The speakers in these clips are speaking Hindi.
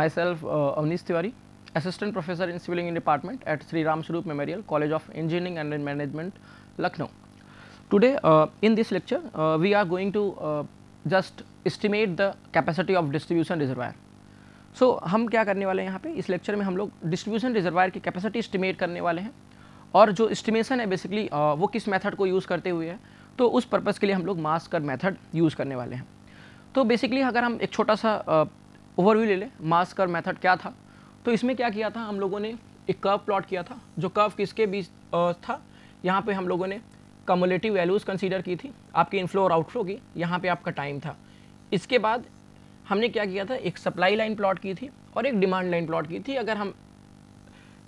myself uh, Avnish Tiwari, Assistant Professor in Civil Engineering Department at Sri Ram Swarup Memorial College of Engineering and Management, Lucknow. Today, uh, in this lecture, uh, we are going to uh, just estimate the capacity of distribution reservoir. So, हम क्या करने वाले हैं यहाँ पे इस लेक्चर में हम लोग डिस्ट्रीब्यूशन रिजर्वायर की कैपेसिटी एस्टिमेट करने वाले हैं और जो एस्टिमेशन है बेसिकली वो किस मेथड को यूज़ करते हुए है तो उस पर्पज़ के लिए हम लोग मास कर मेथड यूज़ करने वाले हैं तो बेसिकली अगर हम एक छोटा सा ओवरव्यू ले लें मास्क कर मेथड क्या था तो इसमें क्या किया था हम लोगों ने एक कर्व प्लॉट किया था जो कर्व किसके बीच था यहाँ पे हम लोगों ने कमोलेटिव वैल्यूज़ कंसीडर की थी आपकी इनफ्लो और आउटफ्लो की यहाँ पे आपका टाइम था इसके बाद हमने क्या किया था एक सप्लाई लाइन प्लॉट की थी और एक डिमांड लाइन प्लॉट की थी अगर हम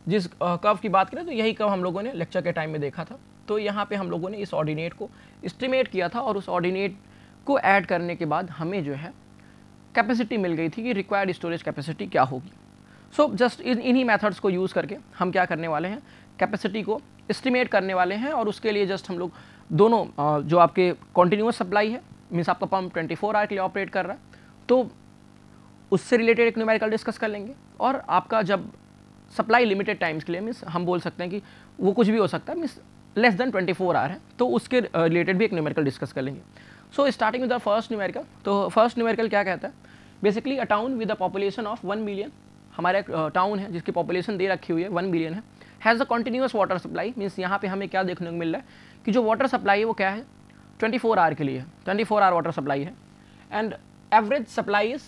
जिस कर्व की बात करें तो यही कर्व हम लोगों ने लेक्चर के टाइम में देखा था तो यहाँ पर हम लोगों ने इस ऑर्डिनेट को इस्टीमेट किया था और उस ऑर्डिनेट को ऐड करने के बाद हमें जो है कैपेसिटी मिल गई थी कि रिक्वायर्ड स्टोरेज कैपेसिटी क्या होगी सो जस्ट इन इन्हीं मेथड्स को यूज़ करके हम क्या करने वाले हैं कैपेसिटी को एस्टिमेट करने वाले हैं और उसके लिए जस्ट हम लोग दोनों जो आपके कॉन्टीन्यूस सप्लाई है मीन्स आपका पम्प 24 फोर आवर के लिए ऑपरेट कर रहा है तो उससे रिलेटेड एक न्यूमेरिकल डिस्कस कर लेंगे और आपका जब सप्लाई लिमिटेड टाइम्स के लिए मीन्स हम बोल सकते हैं कि वो कुछ भी हो सकता है means less than 24 four hour है तो उसके रिलेटेड भी एक न्यूमेरिकल डिस्कस कर लेंगे so starting with the first numerical तो फर्स्ट न्यूमेरिकल क्या कहता है basically a town with a population of one million हमारा एक टाउन है जिसकी पॉपुलेशन दे रखी हुई है वन मिलियन है has a continuous water supply means यहाँ पे हमें क्या देखने को मिल रहा है कि जो वाटर सप्लाई है वो क्या है 24 फोर आवर के लिए है twenty four hour water supply है and average supply is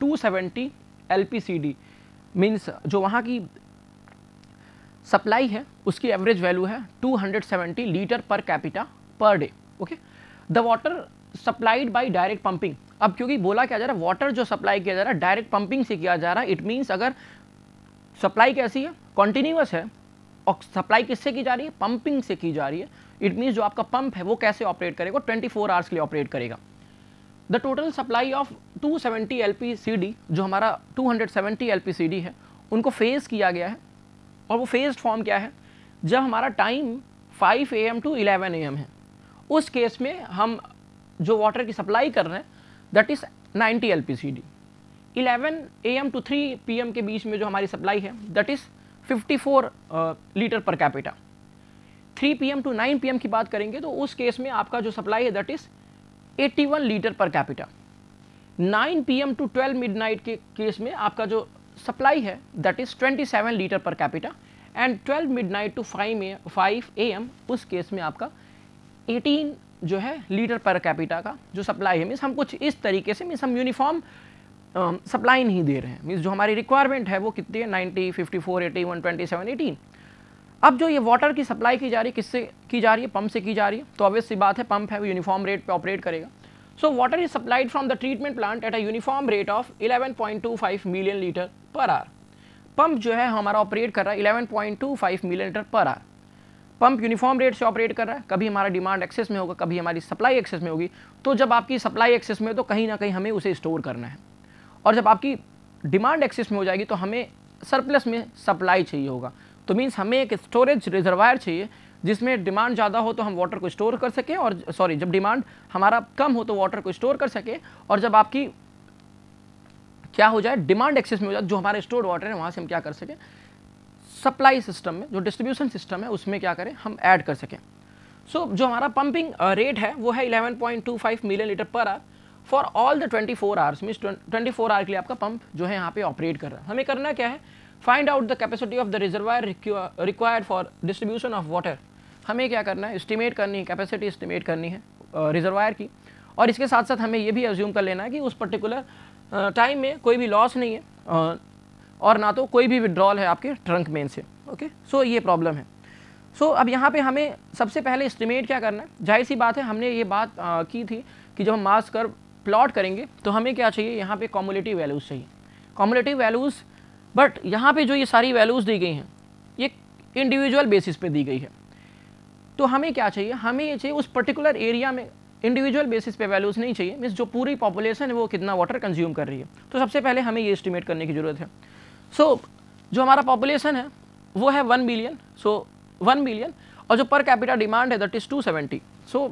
two seventy L P C D means जो वहाँ की सप्लाई है उसकी एवरेज वैल्यू है two hundred seventy litre per capita per day okay the water supplied by direct pumping अब क्योंकि बोला क्या जा रहा है वाटर जो सप्लाई किया जा रहा है डायरेक्ट पंपिंग से किया जा रहा है इट मीन्स अगर सप्लाई कैसी है कॉन्टिन्यूस है और सप्लाई किससे की जा रही है पंपिंग से की जा रही है इट मीन्स जो आपका पंप है वो कैसे ऑपरेट करेगा ट्वेंटी फोर आवर्स के लिए ऑपरेट करेगा the total supply of 270 seventy L P C D जो हमारा 270 hundred seventy L P C D है उनको फेज किया गया है और वो फेज फॉर्म क्या है जब हमारा time 5 A M to 11 A M है उस केस में हम जो वाटर की सप्लाई कर रहे हैं that is 90 L P C D eleven A M to three P M के बीच में जो हमारी सप्लाई है that is 54 litre per capita 3 PM to 9 PM की बात करेंगे तो उस केस में आपका जो सप्लाई है that is 81 litre per capita 9 PM to 12 midnight के केस में आपका जो सप्लाई है that is 27 litre per capita and 12 midnight to 5 five A M उस केस में आपका 18 जो है लीटर पर कैपिटा का जो सप्लाई है मीन्स हम कुछ इस तरीके से मीन्स हम यूनिफॉर्म सप्लाई नहीं दे रहे हैं मीन्स जो हमारी रिक्वायरमेंट है वो कितनी है 90, 54, 80, सेवन 18 अब जो ये वाटर की सप्लाई की जा रही है किससे की जा रही है पम्प से की जा रही है तो ऑब्वियस बात है पंप है वो यूनिफॉर्म रेट पे ऑपरेट करेगा so water is supplied from the treatment plant at a uniform rate of five million litre per hour pump जो है हमारा ऑपरेट कर रहा है five million litre per hour pump uniform rate से ऑपरेट कर रहा है कभी हमारा डिमांड एक्सेस में होगा कभी हमारी सप्लाई एक्सेस में होगी तो जब आपकी सप्लाई एक्सेस में हो तो कहीं ना कहीं हमें उसे स्टोर करना है और जब आपकी डिमांड एक्सेस में हो जाएगी तो हमें सरप्लस में सप्लाई चाहिए होगा तो मीन्स हमें एक स्टोरेज रिजर्वायर चाहिए जिसमें डिमांड ज़्यादा हो तो हम वाटर को स्टोर कर सकें और सॉरी जब डिमांड हमारा कम हो तो वाटर को स्टोर कर सकें और जब आपकी क्या हो जाए डिमांड एक्सेस में हो जाए जो हमारे स्टोर्ड वाटर है वहाँ से हम क्या कर सकें सप्लाई सिस्टम में जो डिस्ट्रीब्यूशन सिस्टम है उसमें क्या करें हम ऐड कर सकें सो so, जो हमारा पंपिंग रेट uh, है वो है 11.25 million litre per hour for all the 24 four hours mean twenty four hour के लिए आपका पंप जो है यहाँ पे ऑपरेट कर रहा है हमें करना क्या है find out the capacity of the reservoir required for distribution of water हमें क्या करना है इस्टीमेट करनी है कैपेसिटी एस्टिमेट करनी है रिजर्वायर uh, की और इसके साथ साथ हमें ये भी एज्यूम कर लेना है कि उस पर्टिकुलर टाइम uh, में कोई भी लॉस नहीं है और ना तो कोई भी विड्रॉल है आपके ट्रंक मेन से ओके सो ये प्रॉब्लम है सो so, अब यहाँ पे हमें सबसे पहले इस्टीमेट क्या करना है जाहिर सी बात है हमने ये बात आ, की थी कि जब हम मास कर प्लॉट करेंगे तो हमें क्या चाहिए यहाँ पे कॉमुलेटिव वैल्यूज़ चाहिए कॉमुलेटिव वैल्यूज़ बट यहाँ पे जो ये सारी वैल्यूज़ दी गई हैं ये इंडिविजुअल बेसिस पे दी गई है तो हमें क्या चाहिए हमें ये चाहिए उस पर्टिकुलर एरिया में इंडिविजुअल बेसिस पे वैल्यूज़ नहीं चाहिए मीन्स जो पूरी पॉपुलेशन है वो कितना वाटर कंज्यूम कर रही है तो सबसे पहले हमें ये इस्टीमेट करने की ज़रूरत है सो so, जो हमारा पॉपुलेशन है वो है one billion so one billion और जो पर कैपिटा डिमांड है that is two seventy so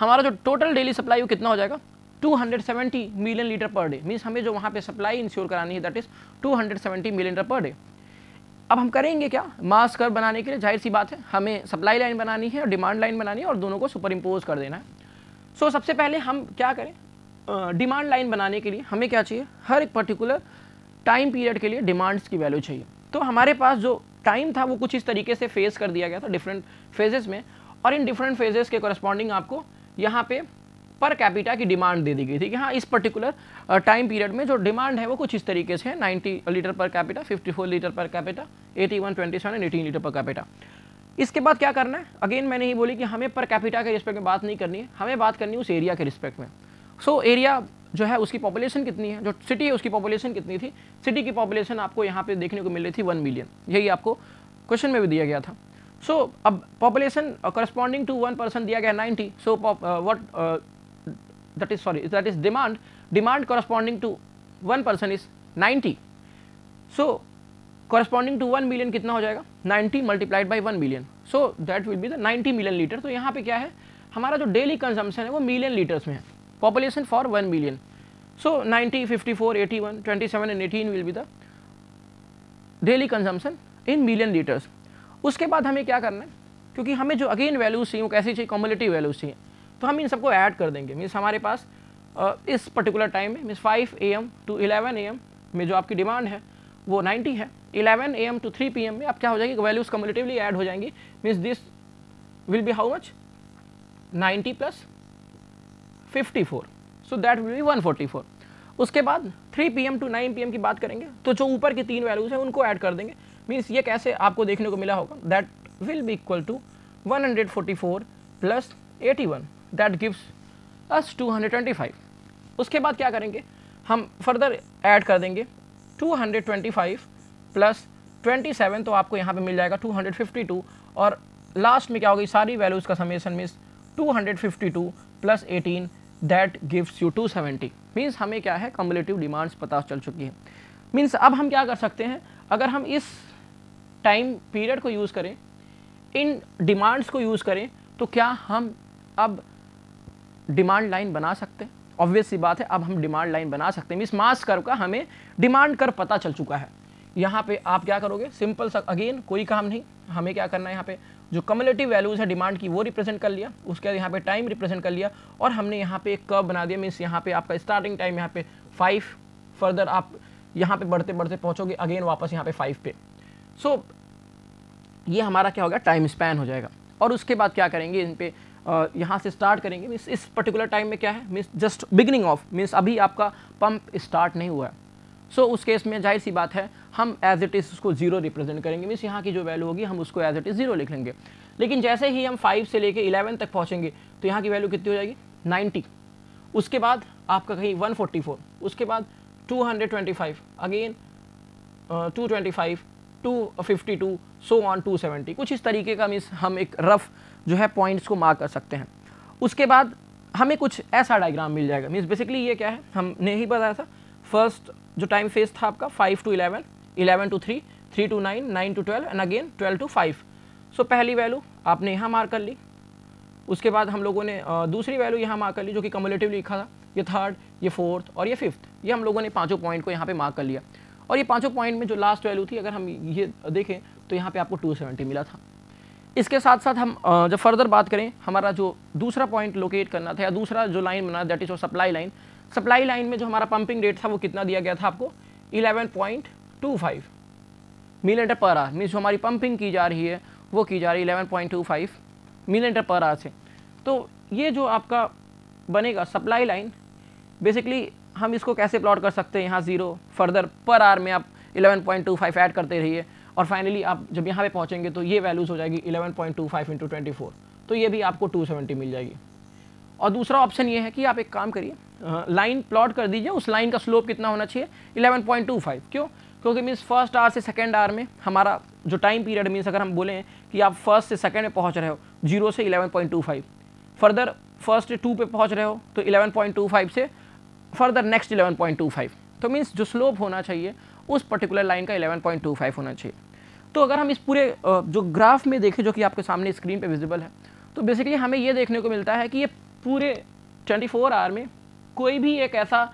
हमारा जो टोटल डेली सप्लाई वो कितना हो जाएगा 270 million litre per day means हमें जो वहाँ पे सप्लाई इंश्योर करानी है that is 270 million litre per day अब हम करेंगे क्या मास कर बनाने के लिए जाहिर सी बात है हमें सप्लाई लाइन बनानी है और डिमांड लाइन बनानी है और दोनों को सुपर इम्पोज कर देना है सो so, सबसे पहले हम क्या करें डिमांड uh, लाइन बनाने के लिए हमें क्या चाहिए हर एक पर्टिकुलर टाइम पीरियड के लिए डिमांड्स की वैल्यू चाहिए तो हमारे पास जो टाइम था वो कुछ इस तरीके से फेस कर दिया गया था डिफरेंट फेजेस में और इन डिफरेंट फेजेस के करस्पॉन्डिंग आपको यहाँ पे पर कैपिटा की डिमांड दे दी गई थी कि हाँ इस पर्टिकुलर टाइम पीरियड में जो डिमांड है वो कुछ इस तरीके से है ninety litre per capita four litre per capita one twenty seven eighteen litre per capita इसके बाद क्या करना है अगेन मैंने ही बोली कि हमें पर कैपिटा के रिस्पेक्ट में बात नहीं करनी है हमें बात करनी है उस एरिया के रिस्पेक्ट में सो so, एरिया जो है उसकी पॉपुलेशन कितनी है जो सिटी है उसकी पॉपुलेशन कितनी थी सिटी की पॉपुलेशन आपको यहाँ पे देखने को मिल रही थी वन मिलियन यही आपको क्वेश्चन में भी दिया गया था सो so, अब population corresponding to one person दिया गया ninety so what that is sorry that is demand demand corresponding to one person is ninety so corresponding to one million कितना हो जाएगा ninety multiplied by one million so that will be the ninety million litre तो यहाँ पे क्या है हमारा जो डेली कंजम्पशन है वो मिलियन लीटर्स में है population for 1 million. So, 90, 54, 81, 27 and 18 will be the daily consumption in million liters. उसके बाद हमें क्या करना है क्योंकि हमें जो अगेन वैल्यूज थी वो कैसी चाहिए कॉम्युलेटिव वैल्यूज थी तो हम इन सबको ऐड कर देंगे मीन्स हमारे पास इस पर्टिकुलर टाइम में means 5 A M to 11 A M में जो आपकी डिमांड है वो 90 है 11 A M to 3 P M में आप क्या हो जाएगी वैल्यूज़ कम्युलेटिवली एड हो जाएंगी means this will be how much ninety plus 54 so that will be 144 उसके बाद 3 पीएम टू 9 पीएम की बात करेंगे तो जो ऊपर की तीन वैल्यूज हैं उनको ऐड कर देंगे मीन्स ये कैसे आपको देखने को मिला होगा that will be equal to 144 plus 81 that gives us 225 उसके बाद क्या करेंगे हम फर्दर ऐड कर देंगे 225 प्लस 27 तो आपको यहाँ पे मिल जाएगा 252 और लास्ट में क्या होगी सारी वैल्यूज़ का summation means 252 plus 18 that gives you 270 means हमें क्या है कम्बलेटिव डिमांड्स पता चल चुकी है मीन्स अब हम क्या कर सकते हैं अगर हम इस टाइम पीरियड को यूज़ करें इन डिमांड्स को यूज़ करें तो क्या हम अब डिमांड लाइन बना सकते हैं ऑब्वियस सी बात है अब हम डिमांड लाइन बना सकते हैं इस मास कर्व का हमें डिमांड कर पता चल चुका है यहाँ पे आप क्या करोगे सिंपल सा अगेन कोई काम नहीं हमें क्या करना है यहाँ पे जो कम्युनिटी वैल्यूज़ है डिमांड की वो रिप्रेजेंट कर लिया उसके बाद यहाँ पे टाइम रिप्रेजेंट कर लिया और हमने यहाँ पे एक कर्व बना दिया मीन्स यहाँ पे आपका स्टार्टिंग टाइम यहाँ पे फाइव फर्दर आप यहाँ पे बढ़ते बढ़ते पहुँचोगे अगेन वापस यहाँ पे फाइव पे सो so, ये हमारा क्या होगा टाइम स्पैन हो जाएगा और उसके बाद क्या करेंगे इन पर यहाँ से स्टार्ट करेंगे मीन्स इस पर्टिकुलर टाइम में क्या है means just beginning of means अभी आपका पंप स्टार्ट नहीं हुआ है सो so, उस केस में जाहिर सी बात है हम एज इट इज़ उसको जीरो रिप्रेजेंट करेंगे मीन्स यहाँ की जो वैल्यू होगी हम उसको एज इट इज़ जीरो लिख लेंगे लेकिन जैसे ही हम फाइव से लेके इलेवन तक पहुँचेंगे तो यहाँ की वैल्यू कितनी हो जाएगी नाइन्टी उसके बाद आपका कहीं फोर उसके बाद five again two fifty two so on seventy कुछ इस तरीके का मीन्स हम एक रफ़ जो है पॉइंट्स को मार्क कर सकते हैं उसके बाद हमें कुछ ऐसा डायग्राम मिल जाएगा मीन्स बेसिकली ये क्या है हमने ही बताया था फर्स्ट जो टाइम फेज था आपका 5 to eleven 11 to 3, 3 to 9, 9 to 12 and again 12 to 5 so so, पहली वैल्यू आपने यहाँ मार्क कर ली उसके बाद हम लोगों ने दूसरी वैल्यू यहाँ मार्क कर ली जो कि कम्युलेटिवली लिखा था ये थर्ड ये फोर्थ और ये फिफ्थ ये हम लोगों ने पाँचों पॉइंट को यहाँ पे मार्क कर लिया और ये पाँचों पॉइंट में जो लास्ट वैल्यू थी अगर हम ये देखें तो यहाँ पे आपको 270 मिला था इसके साथ साथ हम जब फर्दर बात करें हमारा जो दूसरा पॉइंट लोकेट करना था या दूसरा जो लाइन बना that is supply line supply line में जो हमारा पंपिंग रेट था वो कितना दिया गया था आपको eleven point two five millilitre per hour means हमारी पंपिंग की जा रही है वो की जा रही है eleven point two five millilitre per hour से तो ये जो आपका बनेगा सप्लाई लाइन बेसिकली हम इसको कैसे प्लॉट कर सकते हैं यहाँ ज़ीरो फर्दर पर आर में आप 11.25 पॉइंट ऐड करते रहिए और फाइनली आप जब यहाँ पे पहुँचेंगे तो ये वैल्यूज़ हो जाएगी 11.25 point two five into twenty तो ये भी आपको 270 मिल जाएगी और दूसरा ऑप्शन ये है कि आप एक काम करिए लाइन प्लॉट कर दीजिए उस लाइन का स्लोप कितना होना चाहिए 11.25 क्यों क्योंकि मीन्स फर्स्ट आवर से सेकेंड आवर में हमारा जो टाइम पीरियड मीन्स अगर हम बोलें कि आप फर्स्ट से सेकेंड में पहुँच रहे हो जीरो से eleven point two five further first two पे पहुँच रहे हो तो इलेवन पॉइंट टू फाइव से further next eleven point two five तो मीन्स जो स्लोप होना चाहिए उस पर्टिकुलर लाइन का इलेवन पॉइंट टू फाइव होना चाहिए तो अगर हम इस पूरे जो ग्राफ में देखें जो कि आपके सामने स्क्रीन पर विजिबल है तो बेसिकली हमें ये देखने को मिलता है कि ये पूरे ट्वेंटी फोर आवर में कोई भी एक ऐसा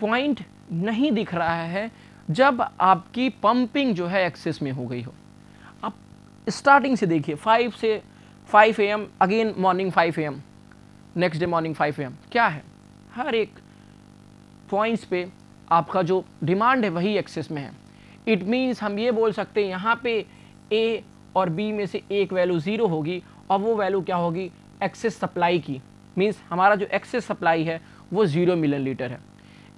पॉइंट नहीं दिख रहा है जब आपकी पंपिंग जो है एक्सेस में हो गई हो आप स्टार्टिंग से देखिए फाइव से five AM again morning five AM next day morning five AM क्या है हर एक पॉइंट्स पे आपका जो डिमांड है वही एक्सेस में है इट मीन्स हम ये बोल सकते हैं यहाँ पे ए और बी में से एक वैल्यू ज़ीरो होगी और वो वैल्यू क्या होगी एक्सेस सप्लाई की मीन्स हमारा जो एक्सेस सप्लाई है वो ज़ीरो मिलियन लीटर है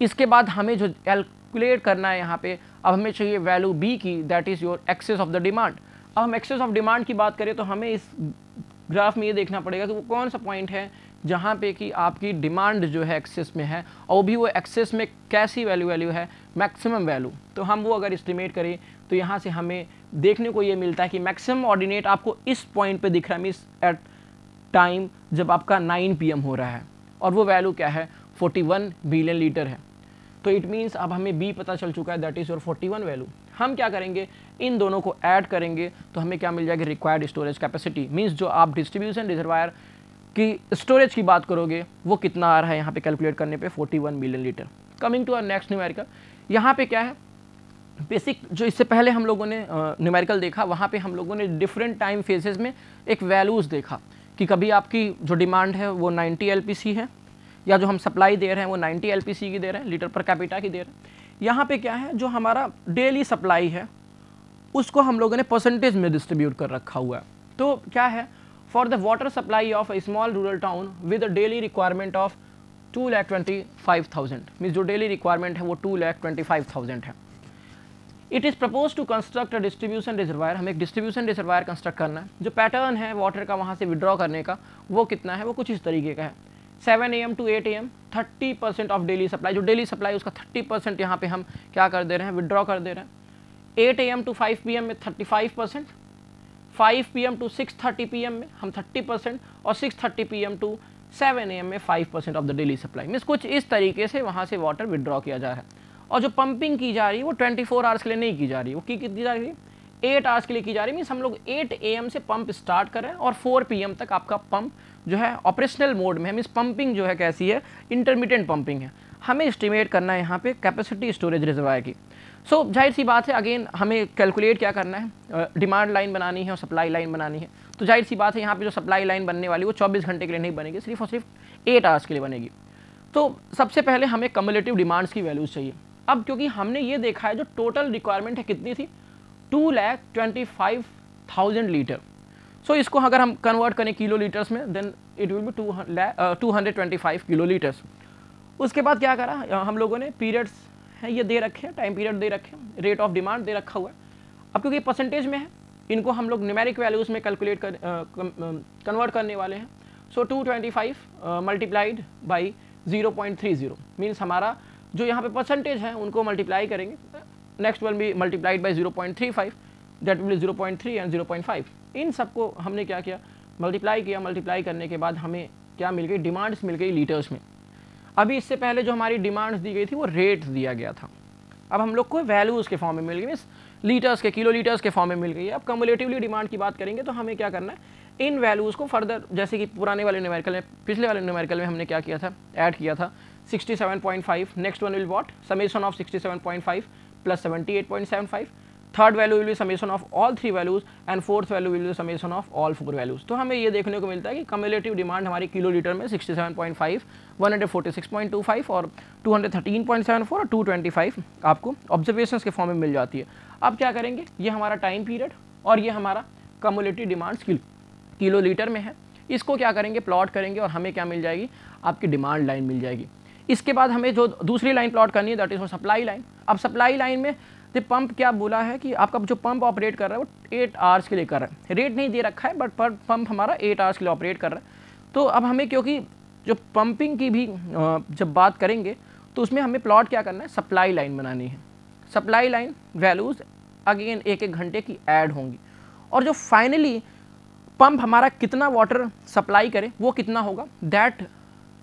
इसके बाद हमें जो एल कैलकुलेट करना है यहाँ पे अब हमें चाहिए वैल्यू बी की that is your excess of the demand अब हम एक्सेस ऑफ डिमांड की बात करें तो हमें इस ग्राफ में ये देखना पड़ेगा कि वो कौन सा पॉइंट है जहाँ पे कि आपकी डिमांड जो है एक्सेस में है और भी वो एक्सेस में कैसी वैल्यू वैल्यू है मैक्सिमम वैल्यू तो हम वो अगर इस्टीमेट करें तो यहाँ से हमें देखने को ये मिलता है कि मैक्सिमम ऑर्डिनेट आपको इस पॉइंट पे दिख रहा है मिस एट टाइम जब आपका 9 पीएम हो रहा है और वो वैल्यू क्या है 41 बिलियन लीटर है तो इट मीन्स अब हमें बी पता चल चुका है दैट इज़ योर 41 वैल्यू हम क्या करेंगे इन दोनों को ऐड करेंगे तो हमें क्या मिल जाएगी रिक्वायर्ड स्टोरेज कैपेसिटी मीन्स जो आप डिस्ट्रीब्यूशन रिजर्वायर की स्टोरेज की बात करोगे वो कितना आ रहा है यहाँ पे कैलकुलेट करने पे 41 million litre coming to our next numerical यहाँ पे क्या है बेसिक जो इससे पहले हम लोगों ने न्यूमेरिकल देखा वहाँ पे हम लोगों ने डिफरेंट टाइम फेजेज में एक वैल्यूज़ देखा कि कभी आपकी जो डिमांड है वो 90 एल है या जो हम सप्लाई दे रहे हैं वो 90 एल की दे रहे हैं लीटर पर कैपिटा की दे रहे हैं यहाँ पे क्या है जो हमारा डेली सप्लाई है उसको हम लोगों ने परसेंटेज में डिस्ट्रीब्यूट कर रखा हुआ है तो क्या है for the water supply of a small rural town with daily requirement of two lakh twenty five thousand means जो डेली रिक्वायरमेंट है वो two lakh twenty five thousand है it is propose to construct a distribution reservoir हमें एक डिस्ट्रीब्यूशन रिजर्वायर कंस्ट्रक्ट करना है जो पैटर्न है वाटर का वहाँ से विड्रॉ करने का वो कितना है वो कुछ इस तरीके का है seven A M to eight A M thirty percent of daily supply जो डेली सप्लाई उसका थर्टी परसेंट यहाँ पर हम क्या कर दे रहे हैं विदड्रॉ कर दे रहे हैं eight A to five P M में thirty five percent five P M to six thirty P M में हम थर्टी परसेंट और six thirty P M to seven A M में five percent of the daily supply means कुछ इस तरीके से वहाँ से वाटर विदड्रॉ किया जा रहा है और जो पंपिंग की जा रही है वो ट्वेंटी फोर आवर्स के लिए नहीं की जा रही वो की कितनी जा रही है एट आवर्स के लिए की जा रही मीन्स हम लोग एट ए से पंप स्टार्ट करें और फोर पी तक आपका पंप जो है ऑपरेशनल मोड में है मीन्स पंपिंग जो है कैसी है इंटरमीडिएट पंपिंग है हमें एस्टिमेट करना है यहाँ पे कैपेसिटी स्टोरेज रिजर्वायर की सो so, जाहिर सी बात है अगेन हमें कैलकुलेट क्या करना है डिमांड uh, लाइन बनानी है और सप्लाई लाइन बनानी है तो जाहिर सी बात है यहाँ पे जो सप्लाई लाइन बनने वाली वो 24 घंटे के लिए नहीं बनेगी सिर्फ और सिर्फ एट आवर्स के लिए बनेगी तो सबसे पहले हमें कम्युलेटिव डिमांड्स की वैल्यूज़ चाहिए अब क्योंकि हमने ये देखा है जो टोटल रिक्वायरमेंट है कितनी थी two lakh twenty five thousand litre so इसको अगर हम कन्वर्ट करें किलो लीटर्स में then it will be two two hundred twenty five kilolitres उसके बाद क्या करा हम लोगों ने पीरियड्स हैं ये दे रखे हैं टाइम पीरियड दे रखे हैं रेट ऑफ डिमांड दे रखा हुआ है अब क्योंकि परसेंटेज में है इनको हम लोग न्यूमेरिक वैल्यूज़ में कैलकुलेट कर कन्वर्ट uh, uh, करने वाले हैं so two twenty five multiplied by zero point three zero means हमारा जो यहाँ पे परसेंटेज है उनको मल्टीप्लाई करेंगे नेक्स्ट वन भी multiplied by zero point three five that will zero point three and zero point five इन सबको हमने क्या किया मल्टीप्लाई किया मल्टीप्लाई करने के बाद हमें क्या मिल गई डिमांड्स मिल गई लीटर्स में अभी इससे पहले जो हमारी डिमांड्स दी गई थी वो रेट्स दिया गया था अब हम लोग को वैल्यूज़ के फॉर्म में मिल गई मीन्स लीटर्स के किलो लीटर्स के फॉर्म में मिल गई अब कम्युलेटिवली डिमांड की बात करेंगे तो हमें क्या करना है इन वैल्यूज़ को फर्दर जैसे कि पुराने वाले न्यूमेरिकल में पिछले वाले न्यूमेरिकल में हमने क्या किया था ऐड किया था 67.5 next one will what summation of 67.5 plus 78.75 third value will be summation of all three values and fourth value will be summation of all four values तो हमें ये देखने को मिलता है कि कम्युलेटिव डिमांड हमारी किलो लीटर में 67.5, 146.25 और 213.74 और 225 आपको ऑब्जर्वेशन के फॉर्म में मिल जाती है अब क्या करेंगे ये हमारा टाइम पीरियड और ये हमारा कम्युलेटिव डिमांड किलो लीटर में है इसको क्या करेंगे प्लॉट करेंगे और हमें क्या मिल जाएगी आपकी डिमांड लाइन मिल जाएगी इसके बाद हमें जो दूसरी लाइन प्लॉट करनी है दैट इज़ सप्लाई लाइन अब सप्लाई लाइन में तो पंप क्या बोला है कि आपका जो पंप ऑपरेट कर रहा है वो एट आवर्स के लिए कर रहा है रेट नहीं दे रखा है बट पर पंप हमारा एट आवर्स के लिए ऑपरेट कर रहा है तो अब हमें क्योंकि जो पंपिंग की भी जब बात करेंगे तो उसमें हमें प्लॉट क्या करना है सप्लाई लाइन बनानी है सप्लाई लाइन वैल्यूज़ अगेन एक एक घंटे की ऐड होंगी और जो फाइनली पंप हमारा कितना वाटर सप्लाई करे वो कितना होगा दैट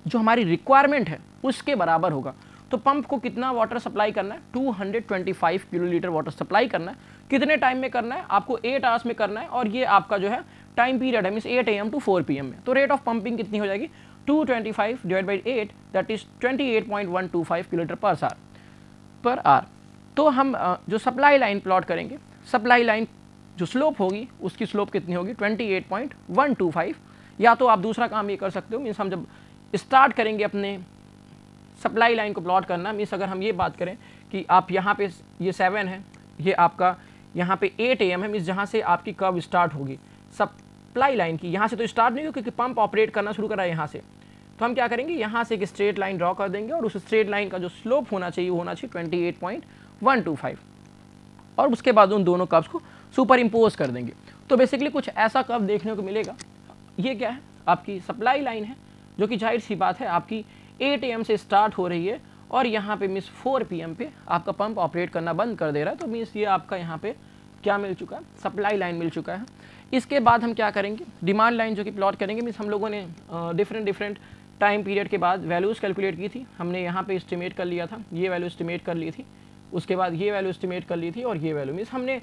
जो हमारी रिक्वायरमेंट है उसके बराबर होगा तो पंप को कितना वाटर सप्लाई करना है 225 किलो लीटर वाटर सप्लाई करना है कितने टाइम में करना है आपको एट आवर्स में करना है और ये आपका जो है टाइम पीरियड है mean eight A M to four P में तो रेट ऑफ पंपिंग कितनी हो जाएगी 225 twenty five divide by eight that is twenty eight kilometre per hour per hour तो हम जो सप्लाई लाइन प्लॉट करेंगे सप्लाई लाइन जो स्लोप होगी उसकी स्लोप कितनी होगी 28.125 या तो आप दूसरा काम ये कर सकते हो मीन्स हम जब स्टार्ट करेंगे अपने सप्लाई लाइन को प्लॉट करना मीन्स अगर हम ये बात करें कि आप यहाँ पे ये सेवन है ये आपका यहाँ पे एट ए एम है मीन्स जहाँ से आपकी कब स्टार्ट होगी सप्लाई लाइन की यहाँ से तो स्टार्ट नहीं होगी क्योंकि पंप ऑपरेट करना शुरू करा है यहाँ से तो हम क्या करेंगे यहाँ से एक स्ट्रेट लाइन ड्रॉ कर देंगे और उस स्ट्रेट लाइन का जो स्लोप होना चाहिए वो होना चाहिए twenty eight point one two five और उसके बाद उन दोनों कब्स को सुपर इम्पोज कर देंगे तो बेसिकली कुछ ऐसा कब देखने को मिलेगा ये क्या है आपकी सप्लाई लाइन है जो कि जाहिर सी बात है आपकी एट ए से स्टार्ट हो रही है और यहाँ पे मीन्स फोर पी पे आपका पंप ऑपरेट करना बंद कर दे रहा है तो मीन्स ये आपका यहाँ पे क्या मिल चुका है सप्लाई लाइन मिल चुका है इसके बाद हम क्या करेंगे डिमांड लाइन जो कि प्लॉट करेंगे मीन्स हम लोगों ने डिफरेंट डिफरेंट टाइम पीरियड के बाद वैल्यूज़ कैलकुलेट की थी हमने यहाँ पे इस्टीमेट कर लिया था ये वैल्यू इस्टीमेट कर ली थी उसके बाद ये वैल्यू इस्टीमेट कर ली थी और ये वैल्यू मीन्स हमने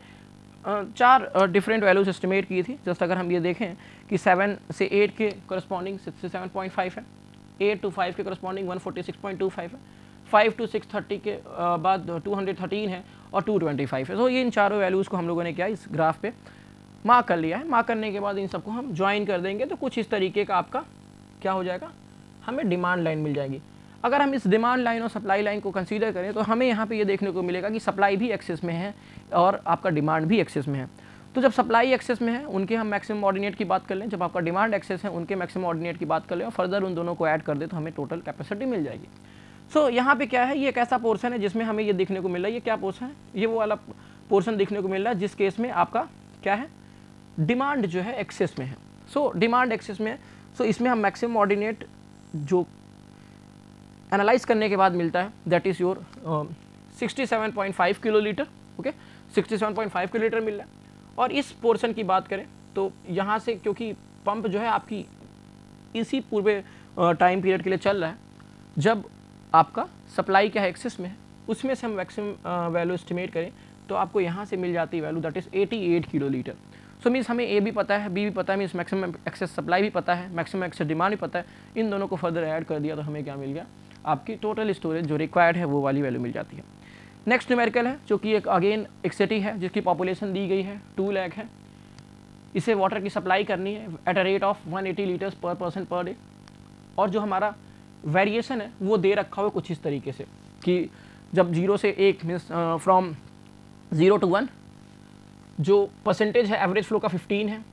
चार डिफरेंट वैल्यूज इस्टीमेट की थी जस्ट अगर हम ये देखें कि सेवन से एट के करस्पॉन्डिंग सिक्स से सेवन पॉइंट फाइव है एट टू फाइव के corresponding one forty six point two five है फाइव टू सिक्स थर्टी के बाद टू हंड्रेड थर्टीन है और टू ट्वेंटी फाइव है तो ये इन चारों वैल्यूज़ को हम लोगों ने क्या इस ग्राफ पे मार्क कर लिया है मार्क करने के बाद इन सबको हम ज्वाइन कर देंगे तो कुछ इस तरीके का आपका क्या हो जाएगा हमें डिमांड लाइन मिल जाएगी अगर हम इस डिमांड लाइन और सप्लाई लाइन को कंसीडर करें तो हमें यहाँ पे ये देखने को मिलेगा कि सप्लाई भी एक्सेस में है और आपका डिमांड भी एक्सेस में है तो जब सप्लाई एक्सेस में है उनके हम मैक्सिमम ऑर्डिनेट की बात कर लें जब आपका डिमांड एक्सेस है उनके मैक्सिमम ऑर्डिनेट की बात कर लें और फर्दर उन दोनों को ऐड कर दे तो हमें टोटल कैपेसिटी मिल जाएगी सो so, यहाँ पे क्या है ये एक ऐसा पोर्सन है जिसमें हमें ये देखने को मिल रहा है ये क्या पोर्सन है ये वो वाला पोर्सन देखने को मिल रहा है जिस केस में आपका क्या है डिमांड जो है एक्सेस में है सो डिमांड एक्सेस में सो so, इसमें हम मैक्सिमम ऑर्डिनेट जो एनालाइज करने के बाद मिलता है that is your sixty seven point five kilolitre okay sixty seven point five kilolitre मिल रहा है और इस पोर्शन की बात करें तो यहाँ से क्योंकि पंप जो है आपकी इसी पूर्वे टाइम पीरियड के लिए चल रहा है जब आपका सप्लाई क्या है एक्सेस में उसमें से हम मैक्सिमम वैल्यू एस्टिमेट करें तो आपको यहाँ से मिल जाती है value that is 88 kilolitre so means हमें ए भी पता है बी भी पता है मीन्स मैक्सिमम एक्सेस सप्लाई भी पता है मैक्सिमम एक्सेस डिमांड भी पता है इन दोनों को फर्दर ऐड कर दिया तो हमें क्या मिल गया आपकी टोटल स्टोरेज जो रिक्वायर्ड है वो वाली वैल्यू मिल जाती है नेक्स्ट न्यूमेरिकल है जो कि एक अगेन एक सिटी है जिसकी पॉपुलेशन दी गई है टू लैख है इसे वाटर की सप्लाई करनी है at a rate of 180 litres per person per day और जो हमारा वेरिएशन है वो दे रखा हुआ कुछ इस तरीके से कि जब जीरो से एक means from zero to one जो परसेंटेज है एवरेज फ्लो का 15 है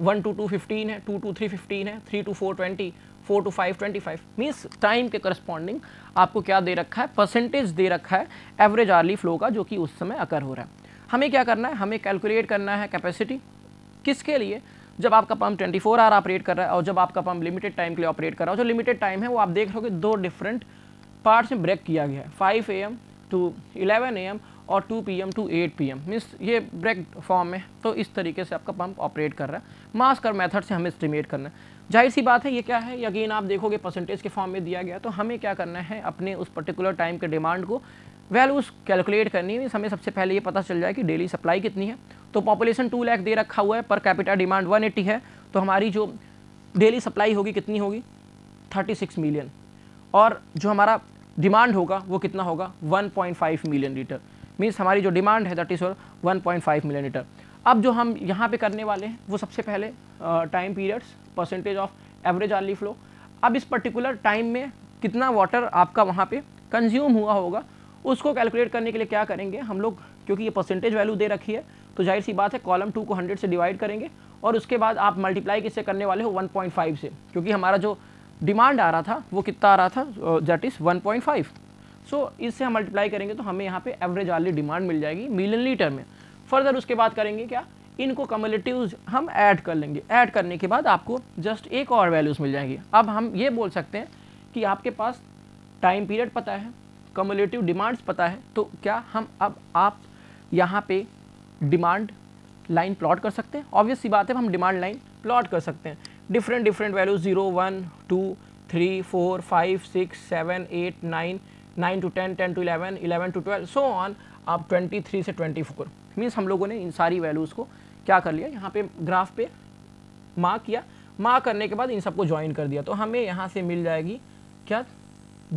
वन टू टू फिफ्टीन है टू टू थ्री फिफ्टीन है three to four twenty four to five twenty five means time के करस्पॉन्डिंग आपको क्या दे रखा है परसेंटेज दे रखा है एवरेज आर्ली फ्लो का जो कि उस समय अकर हो रहा है हमें क्या करना है हमें कैलकुलेट करना है कैपेसिटी किसके लिए जब आपका पंप 24 फोर आवर ऑपरेट कर रहा है और जब आपका पंप लिमिटेड टाइम के लिए ऑपरेट कर रहा है जो लिमिटेड टाइम है वो आप देख रहे हो कि दो डिफरेंट पार्ट्स में ब्रेक किया गया है five A M to eleven A M और two P M to eight P M means ये ब्रेक फॉर्म में तो इस तरीके से आपका पंप ऑपरेट कर रहा है मास्क कर मेथड से हमें एस्टिमेट करना है जाहिर सी बात है ये क्या है यकीन आप देखोगे परसेंटेज के फॉर्म में दिया गया तो हमें क्या करना है अपने उस पर्टिकुलर टाइम के डिमांड को वैल्यूज़ कैलकुलेट करनी है हमें सबसे पहले ये पता चल जाए कि डेली सप्लाई कितनी है तो पॉपुलेशन टू लैख दे रखा हुआ है पर कैपिटा डिमांड वन एट्टी है तो हमारी जो डेली सप्लाई होगी कितनी होगी थर्टी सिक्स मिलियन और जो हमारा डिमांड होगा वो कितना होगा one point five million litre means हमारी जो डिमांड है that is one point five million litre अब जो हम यहाँ पे करने वाले हैं वो सबसे पहले time periods percentage of average hourly flow अब इस पर्टिकुलर टाइम में कितना वाटर आपका वहाँ पे कंज्यूम हुआ होगा उसको कैलकुलेट करने के लिए क्या करेंगे हम लोग क्योंकि ये परसेंटेज वैल्यू दे रखी है तो जाहिर सी बात है कॉलम टू को हंड्रेड से डिवाइड करेंगे और उसके बाद आप मल्टीप्लाई किससे करने वाले हो फाइव से क्योंकि हमारा जो डिमांड आ रहा था वो कितना आ रहा था दैट इज़ फाइव सो इससे हम मल्टीप्लाई करेंगे तो हमें यहाँ पे एवरेज आर्ली डिमांड मिल जाएगी मिलियन लीटर में फर्दर उसके बाद करेंगे क्या इनको कम्युलेटिव हम ऐड कर लेंगे ऐड करने के बाद आपको जस्ट एक और वैल्यूज़ मिल जाएंगी अब हम ये बोल सकते हैं कि आपके पास टाइम पीरियड पता है कम्युलेटिव डिमांड्स पता है तो क्या हम अब आप यहाँ पे डिमांड लाइन प्लॉट कर सकते हैं ऑब्वियस सी बात है हम डिमांड लाइन प्लॉट कर सकते हैं different different values zero one two three four five six seven eight nine nine to ten ten to eleven eleven to twelve so on आप ट्वेंटी थ्री से ट्वेंटी फोर मीन्स हम लोगों ने इन सारी वैल्यूज़ को क्या कर लिया यहाँ पे ग्राफ पे मार्क किया मार्क करने के बाद इन सबको ज्वाइन कर दिया तो हमें यहाँ से मिल जाएगी क्या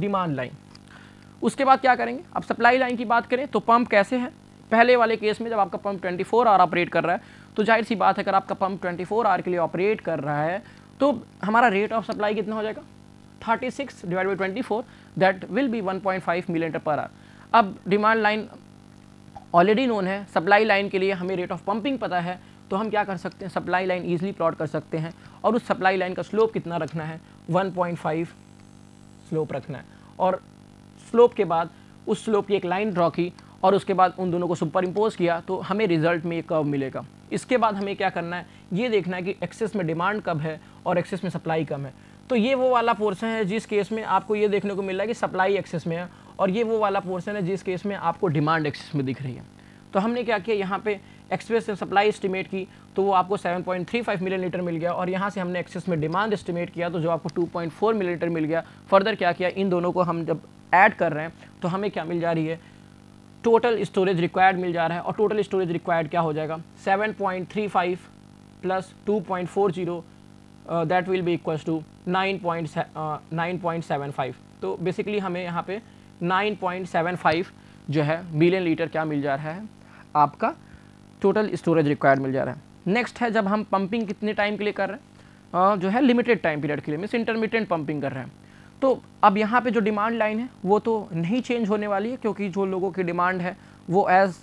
डिमांड लाइन उसके बाद क्या करेंगे अब सप्लाई लाइन की बात करें तो पंप कैसे है पहले वाले केस में जब आपका पंप 24 आर ऑपरेट कर रहा है तो जाहिर सी बात है अगर आपका पंप 24 आर के लिए ऑपरेट कर रहा है तो हमारा रेट ऑफ सप्लाई कितना हो जाएगा 36 six divide by twenty that will be 1.5 millilitre per hour अब डिमांड लाइन ऑलरेडी नोन है सप्लाई लाइन के लिए हमें रेट ऑफ पंपिंग पता है तो हम क्या कर सकते हैं सप्लाई लाइन ईजिली प्लॉट कर सकते हैं और उस सप्लाई लाइन का स्लोप कितना रखना है 1.5 स्लोप रखना है और स्लोप के बाद उस स्लोप की एक लाइन ड्रॉ की और उसके बाद उन दोनों को सुपर इम्पोज किया तो हमें रिजल्ट में एक कर्व मिलेगा इसके बाद हमें क्या करना है ये देखना है कि एक्सेस में डिमांड कब है और एक्सेस में सप्लाई कम है तो ये वो वाला पोर्सन है जिस केस में आपको ये देखने को मिल रहा है कि सप्लाई एक्सेस में है और ये वो वाला पोर्सन है जिस केस में आपको डिमांड एक्सिस में दिख रही है तो हमने क्या किया यहाँ पे एक्सप्रेस सप्लाई एस्टिमेट की तो वो आपको 7.35 मिलियन लीटर मिल गया और यहाँ से हमने एक्सेस में डिमांड एस्टिमेट किया तो जो आपको 2.4 मिलियन लीटर मिल गया फर्दर क्या किया इन दोनों को हम जब ऐड कर रहे हैं तो हमें क्या मिल जा रही है टोटल स्टोरेज रिक्वायर्ड मिल जा रहा है और टोटल स्टोरेज रिक्वायर्ड क्या हो जाएगा 7.35 point three five plus two point four zero that will be equal to nine point nine point seven five तो बेसिकली हमें यहाँ पे 9.75 जो है मिलियन लीटर क्या मिल जा रहा है आपका टोटल स्टोरेज रिक्वायर्ड मिल जा रहा है नेक्स्ट है जब हम पंपिंग कितने टाइम के लिए कर रहे हैं जो है लिमिटेड टाइम पीरियड के लिए मीस इंटरमीडियट पंपिंग कर रहे हैं तो अब यहाँ पे जो डिमांड लाइन है वो तो नहीं चेंज होने वाली है क्योंकि जो लोगों की डिमांड है वो एज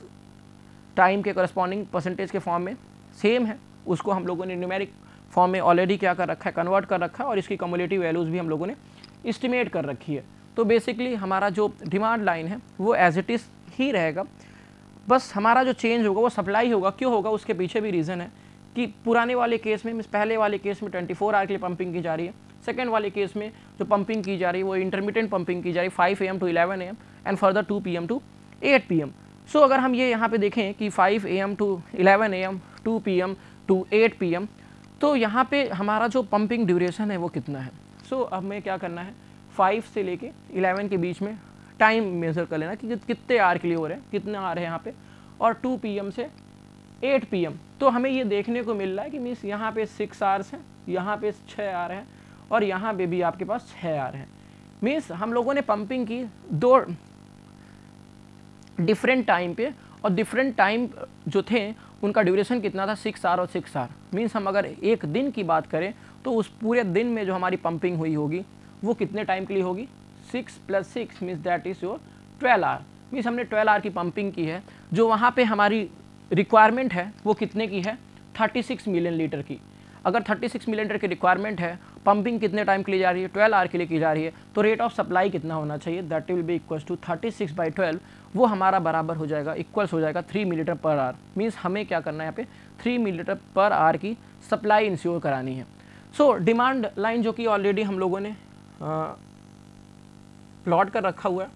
टाइम के करस्पॉन्डिंग परसेंटेज के फॉर्म में सेम है उसको हम लोगों ने न्यूमेरिक फॉर्म में ऑलरेडी क्या कर रखा है कन्वर्ट कर रखा है और इसकी कम्युनिटी वैल्यूज़ भी हम लोगों ने इस्टीमेट कर रखी है तो बेसिकली हमारा जो डिमांड लाइन है वो एज इट इज़ ही रहेगा बस हमारा जो चेंज होगा वो सप्लाई होगा क्यों होगा उसके पीछे भी रीज़न है कि पुराने वाले केस में पहले वाले केस में 24 आवर के लिए पंपिंग की जा रही है सेकेंड वाले केस में जो पंपिंग की जा रही है वो इंटरमीडियंट पंपिंग की जा रही है five A M to eleven A M and further two P M to eight P M so अगर हम ये यहाँ पे देखें कि five A M to eleven A M two P M to eight P M तो यहाँ पे हमारा जो पम्पिंग ड्यूरेशन है वो कितना है सो so, अब हमें क्या करना है फाइव से लेके इलेवन के बीच में टाइम मेज़र कर लेना कि कितने आर के लिए हो रहे हैं कितने आ रहे हैं यहाँ पे और टू पी से एट पी तो हमें ये देखने को मिल रहा है कि मीन्स यहाँ पे सिक्स आर्स हैं यहाँ पे छः आर हैं और यहाँ पे भी आपके पास छः आर हैं मीन्स हम लोगों ने पंपिंग की दो डिफरेंट टाइम पे और डिफरेंट टाइम जो थे उनका ड्यूरेशन कितना था सिक्स आर और सिक्स आर मीन्स हम अगर एक दिन की बात करें तो उस पूरे दिन में जो हमारी पंपिंग हुई होगी वो कितने टाइम के लिए होगी six plus six means that is your twelve hour means हमने ट्वेल्व आर की पंपिंग की है जो वहाँ पे हमारी रिक्वायरमेंट है वो कितने की है थर्टी सिक्स मिलियन लीटर की अगर थर्टी सिक्स मिलियन लीटर की रिक्वायरमेंट है पंपिंग कितने टाइम के लिए जा रही है ट्वेल्व आर के लिए की जा रही है तो रेट ऑफ सप्लाई कितना होना चाहिए that will be equals to thirty six by twelve वो हमारा बराबर हो जाएगा इक्वल्स हो जाएगा थ्री मिलीटर पर आर मीन्स हमें क्या करना है यहाँ पे थ्री मिलीटर पर आर की सप्लाई इंश्योर करानी है सो डिमांड लाइन जो कि ऑलरेडी हम लोगों ने प्लॉट कर रखा हुआ है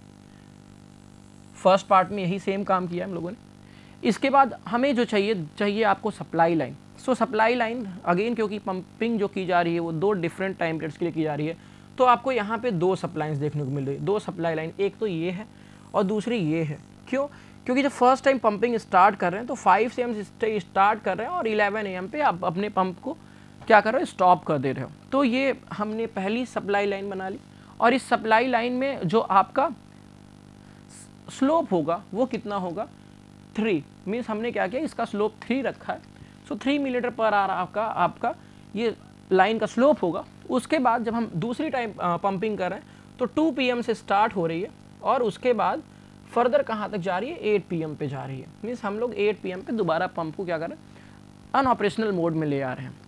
फर्स्ट पार्ट में यही सेम काम किया हम लोगों ने इसके बाद हमें जो चाहिए चाहिए आपको supply line so supply line again क्योंकि पंपिंग जो की जा रही है वो दो डिफरेंट टाइम पीरियड्स के लिए की जा रही है तो आपको यहाँ पे दो सप्लाइंस देखने को मिल रही है दो सप्लाई लाइन एक तो ये है और दूसरी ये है क्यों क्योंकि जब फर्स्ट टाइम पंपिंग स्टार्ट कर रहे हैं तो फाइव से हम स्टार्ट कर रहे हैं और इलेवन ए एम पे आप अपने पंप को क्या कर रहे हो स्टॉप कर दे रहे हो तो ये हमने पहली सप्लाई लाइन बना ली और इस सप्लाई लाइन में जो आपका स्लोप होगा वो कितना होगा थ्री मीन्स हमने क्या किया इसका स्लोप थ्री रखा है so three millimetre per hour आपका आपका ये लाइन का स्लोप होगा उसके बाद जब हम दूसरी टाइम पंपिंग कर रहे हैं तो टू पी से स्टार्ट हो रही है और उसके बाद फर्दर कहाँ तक जा रही है एट पी पे जा रही है मीन्स हम लोग एट पी पे दोबारा पंप को क्या कर रहे हैं अनऑपरेशनल मोड में ले आ रहे हैं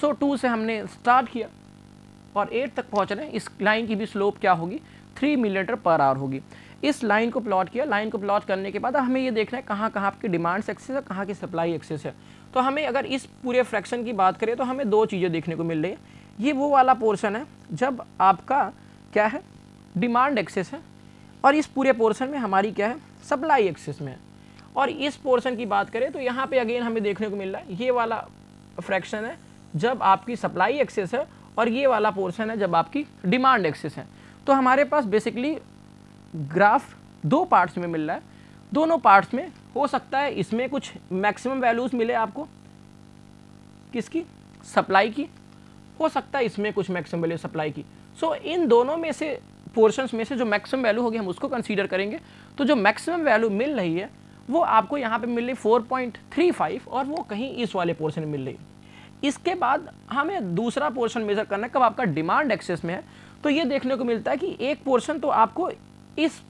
सो टू से हमने स्टार्ट किया और एट तक पहुँच रहे हैं इस लाइन की भी स्लोप क्या होगी थ्री मिलीमीटर पर आवर होगी इस लाइन को प्लॉट किया लाइन को प्लॉट करने के बाद हमें ये देखना है कहाँ कहाँ आपकी डिमांड्स एक्सेस है कहाँ की सप्लाई एक्सेस है तो हमें अगर इस पूरे फ्रैक्शन की बात करें तो हमें दो चीज़ें देखने को मिल रही है ये वो वाला पोर्शन है जब आपका क्या है डिमांड एक्सेस है और इस पूरे पोर्शन में हमारी क्या है सप्लाई एक्सेस में है और इस पोर्शन की बात करें तो यहाँ पर अगेन हमें देखने को मिल रहा है ये वाला फ्रैक्शन है जब आपकी सप्लाई एक्सेस है और ये वाला पोर्शन है जब आपकी डिमांड एक्सेस है तो हमारे पास बेसिकली ग्राफ दो पार्ट्स में मिल रहा है दोनों पार्ट्स में हो सकता है इसमें कुछ मैक्सिमम वैल्यूज़ मिले आपको किसकी सप्लाई की हो सकता है इसमें कुछ मैक्सिमम वैल्यू सप्लाई की सो so, इन दोनों में से पोर्शंस में से जो मैक्सिमम वैल्यू होगी हम उसको कंसीडर करेंगे तो जो मैक्सिमम वैल्यू मिल रही है वो आपको यहाँ पे मिल रही 4.35 और वो कहीं इस वाले पोर्शन में मिल रही है इसके बाद हमें दूसरा पोर्शन मेजर करना है कब आपका डिमांड एक्सेस में है तो ये देखने को मिलता है कि एक पोर्शन तो आपको इस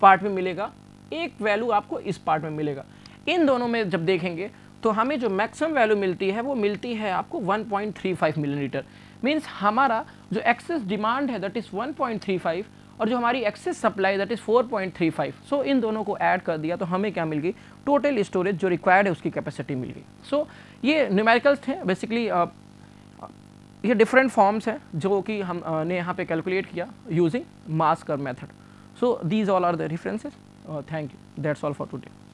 पार्ट में मिलेगा एक वैल्यू आपको इस पार्ट में मिलेगा इन दोनों में जब देखेंगे तो हमें जो मैक्सिमम वैल्यू मिलती है वो मिलती है आपको 1.35 मिलीलीटर मीन्स हमारा जो एक्सेस डिमांड है दैट इज़ 1.35 और जो हमारी excess supply that is 4.35 so इन दोनों को ऐड कर दिया तो हमें क्या मिल गई टोटल स्टोरेज जो रिक्वायर्ड है उसकी कैपेसिटी मिल गई सो so, ये न्यूमेरिकल्स थे बेसिकली uh, ये डिफरेंट फॉर्म्स हैं जो कि हमने uh, यहाँ पे कैलकुलेट किया using mass curve method so these all are the references thank you that's all for today